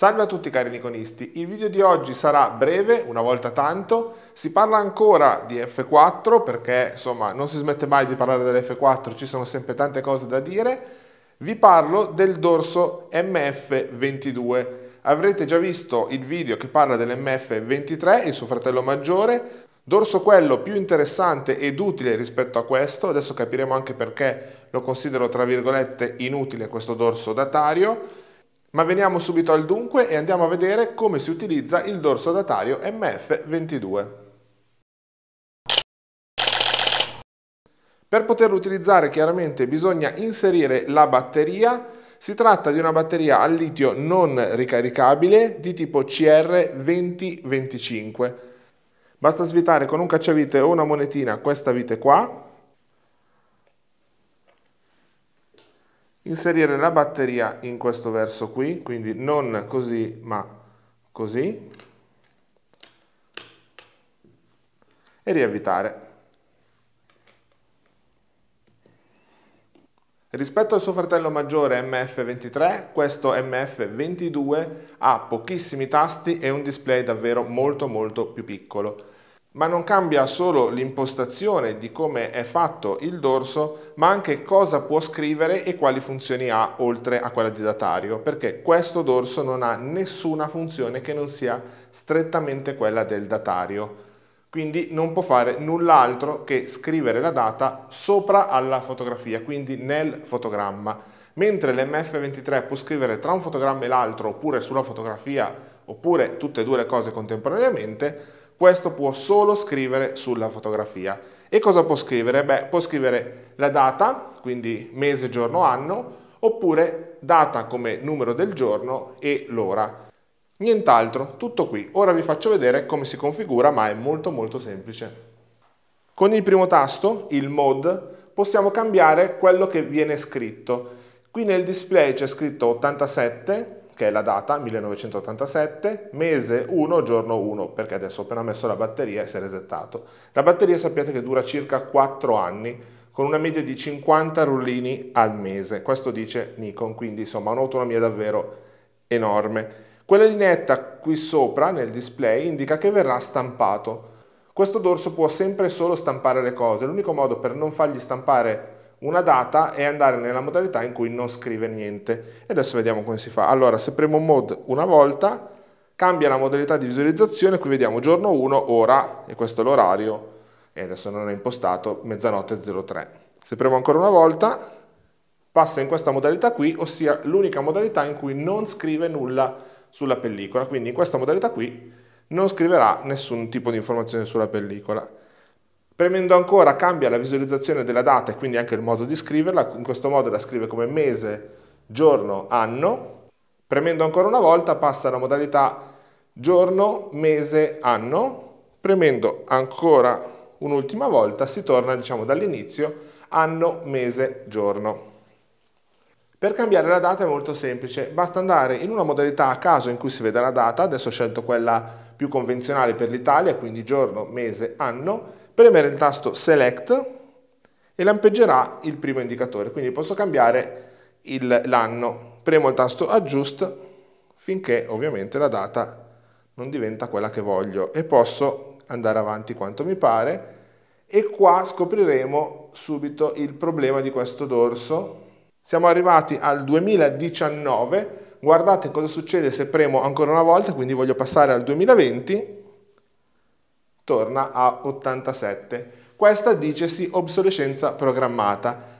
Salve a tutti cari Nikonisti, il video di oggi sarà breve, una volta tanto, si parla ancora di F4 perché insomma non si smette mai di parlare dell'F4, ci sono sempre tante cose da dire, vi parlo del dorso MF22. Avrete già visto il video che parla dell'MF23, il suo fratello maggiore, Dorso quello più interessante ed utile rispetto a questo, adesso capiremo anche perché lo considero tra virgolette inutile questo dorso datario, ma veniamo subito al dunque e andiamo a vedere come si utilizza il dorso datario MF22. Per poterlo utilizzare chiaramente bisogna inserire la batteria. Si tratta di una batteria al litio non ricaricabile di tipo CR2025. Basta svitare con un cacciavite o una monetina questa vite qua inserire la batteria in questo verso qui, quindi non così ma così, e riavvitare. Rispetto al suo fratello maggiore MF23, questo MF22 ha pochissimi tasti e un display davvero molto molto più piccolo ma non cambia solo l'impostazione di come è fatto il dorso, ma anche cosa può scrivere e quali funzioni ha oltre a quella di datario, perché questo dorso non ha nessuna funzione che non sia strettamente quella del datario. Quindi non può fare null'altro che scrivere la data sopra alla fotografia, quindi nel fotogramma. Mentre l'MF23 può scrivere tra un fotogramma e l'altro, oppure sulla fotografia, oppure tutte e due le cose contemporaneamente, questo può solo scrivere sulla fotografia. E cosa può scrivere? Beh, può scrivere la data, quindi mese, giorno, anno, oppure data come numero del giorno e l'ora. Nient'altro, tutto qui. Ora vi faccio vedere come si configura, ma è molto molto semplice. Con il primo tasto, il mod, possiamo cambiare quello che viene scritto. Qui nel display c'è scritto 87, che è la data 1987, mese 1, giorno 1, perché adesso ho appena messo la batteria e si è resettato. La batteria sappiate che dura circa 4 anni, con una media di 50 rullini al mese. Questo dice Nikon, quindi insomma un'autonomia davvero enorme. Quella lineetta qui sopra nel display indica che verrà stampato. Questo dorso può sempre solo stampare le cose, l'unico modo per non fargli stampare una data e andare nella modalità in cui non scrive niente. E adesso vediamo come si fa. Allora, se premo mod una volta, cambia la modalità di visualizzazione, qui vediamo giorno 1, ora, e questo è l'orario, e adesso non è impostato, mezzanotte 03. Se premo ancora una volta, passa in questa modalità qui, ossia l'unica modalità in cui non scrive nulla sulla pellicola, quindi in questa modalità qui non scriverà nessun tipo di informazione sulla pellicola. Premendo ancora cambia la visualizzazione della data e quindi anche il modo di scriverla, in questo modo la scrive come mese, giorno, anno. Premendo ancora una volta passa alla modalità giorno, mese, anno. Premendo ancora un'ultima volta si torna diciamo dall'inizio anno, mese, giorno. Per cambiare la data è molto semplice, basta andare in una modalità a caso in cui si veda la data, adesso ho scelto quella più convenzionale per l'Italia, quindi giorno, mese, anno, premere il tasto Select e lampeggerà il primo indicatore, quindi posso cambiare l'anno. Premo il tasto Adjust finché ovviamente la data non diventa quella che voglio e posso andare avanti quanto mi pare e qua scopriremo subito il problema di questo dorso. Siamo arrivati al 2019, guardate cosa succede se premo ancora una volta, quindi voglio passare al 2020 torna a 87. Questa dicesi obsolescenza programmata.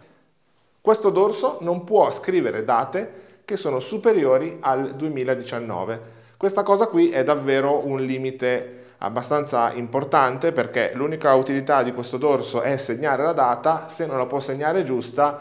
Questo dorso non può scrivere date che sono superiori al 2019. Questa cosa qui è davvero un limite abbastanza importante perché l'unica utilità di questo dorso è segnare la data, se non la può segnare giusta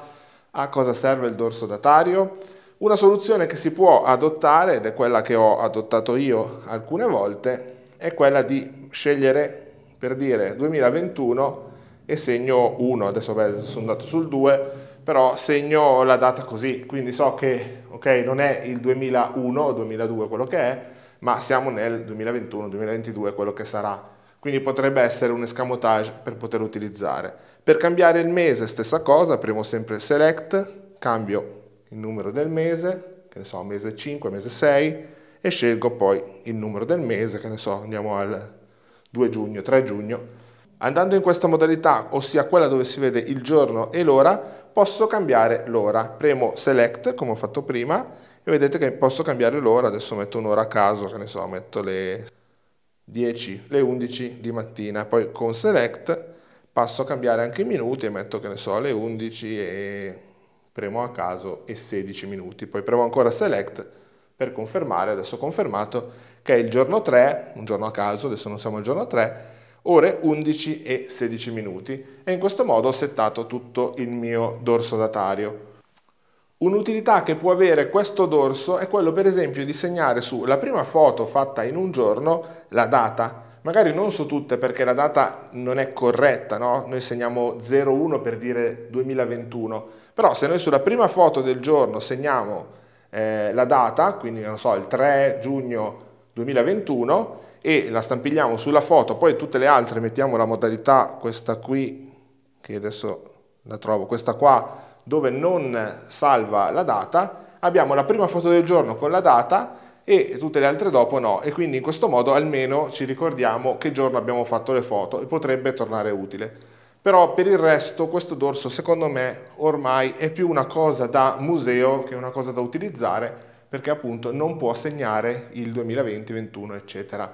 a cosa serve il dorso datario? Una soluzione che si può adottare, ed è quella che ho adottato io alcune volte, è quella di scegliere per dire 2021 e segno 1, adesso beh, sono andato sul 2, però segno la data così, quindi so che okay, non è il 2001 o 2002 quello che è, ma siamo nel 2021-2022 quello che sarà. Quindi potrebbe essere un escamotage per poter utilizzare. Per cambiare il mese stessa cosa, premo sempre select, cambio il numero del mese, che ne so, mese 5, mese 6, e scelgo poi il numero del mese, che ne so, andiamo al 2 giugno, 3 giugno. Andando in questa modalità, ossia quella dove si vede il giorno e l'ora, posso cambiare l'ora. Premo Select, come ho fatto prima, e vedete che posso cambiare l'ora. Adesso metto un'ora a caso, che ne so, metto le 10, le 11 di mattina. Poi con Select passo a cambiare anche i minuti e metto, che ne so, le 11 e premo a caso e 16 minuti. Poi premo ancora Select per confermare, adesso ho confermato, che è il giorno 3, un giorno a caso, adesso non siamo al giorno 3, ore 11 e 16 minuti e in questo modo ho settato tutto il mio dorso datario. Un'utilità che può avere questo dorso è quello per esempio di segnare sulla prima foto fatta in un giorno la data, magari non su tutte perché la data non è corretta, no? noi segniamo 01 per dire 2021, però se noi sulla prima foto del giorno segniamo eh, la data, quindi non so, il 3 giugno 2021 e la stampigliamo sulla foto, poi tutte le altre mettiamo la modalità questa qui, che adesso la trovo, questa qua dove non salva la data, abbiamo la prima foto del giorno con la data e tutte le altre dopo no e quindi in questo modo almeno ci ricordiamo che giorno abbiamo fatto le foto e potrebbe tornare utile. Però per il resto questo dorso secondo me ormai è più una cosa da museo che una cosa da utilizzare perché appunto non può segnare il 2020, 2021, eccetera.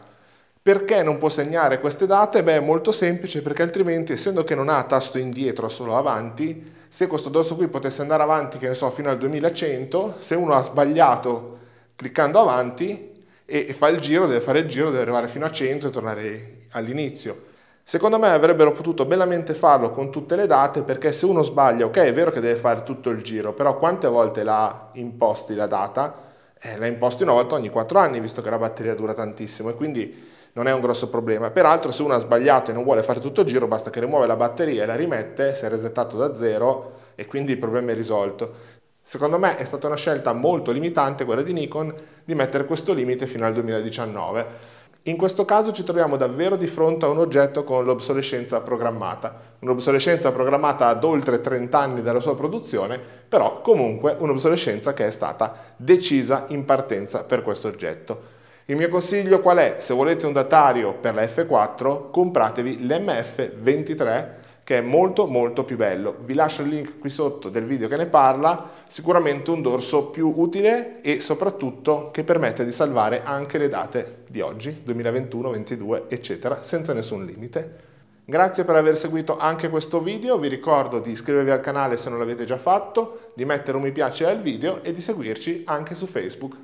Perché non può segnare queste date? Beh, è molto semplice perché altrimenti, essendo che non ha tasto indietro, solo avanti, se questo dorso qui potesse andare avanti, che ne so, fino al 2100, se uno ha sbagliato cliccando avanti e fa il giro, deve fare il giro, deve arrivare fino a 100 e tornare all'inizio. Secondo me avrebbero potuto bellamente farlo con tutte le date perché se uno sbaglia, ok è vero che deve fare tutto il giro, però quante volte l'ha imposti la data? eh, la imposti una volta ogni 4 anni, visto che la batteria dura tantissimo e quindi non è un grosso problema. Peraltro se uno ha sbagliato e non vuole fare tutto il giro, basta che rimuove la batteria e la rimette, si è resettato da zero e quindi il problema è risolto. Secondo me è stata una scelta molto limitante quella di Nikon di mettere questo limite fino al 2019 in questo caso ci troviamo davvero di fronte a un oggetto con l'obsolescenza programmata, un'obsolescenza programmata ad oltre 30 anni dalla sua produzione, però comunque un'obsolescenza che è stata decisa in partenza per questo oggetto. Il mio consiglio qual è? Se volete un datario per la F4, compratevi l'MF23 che è molto molto più bello. Vi lascio il link qui sotto del video che ne parla, sicuramente un dorso più utile e soprattutto che permette di salvare anche le date di oggi, 2021, 2022, eccetera, senza nessun limite. Grazie per aver seguito anche questo video, vi ricordo di iscrivervi al canale se non l'avete già fatto, di mettere un mi piace al video e di seguirci anche su Facebook.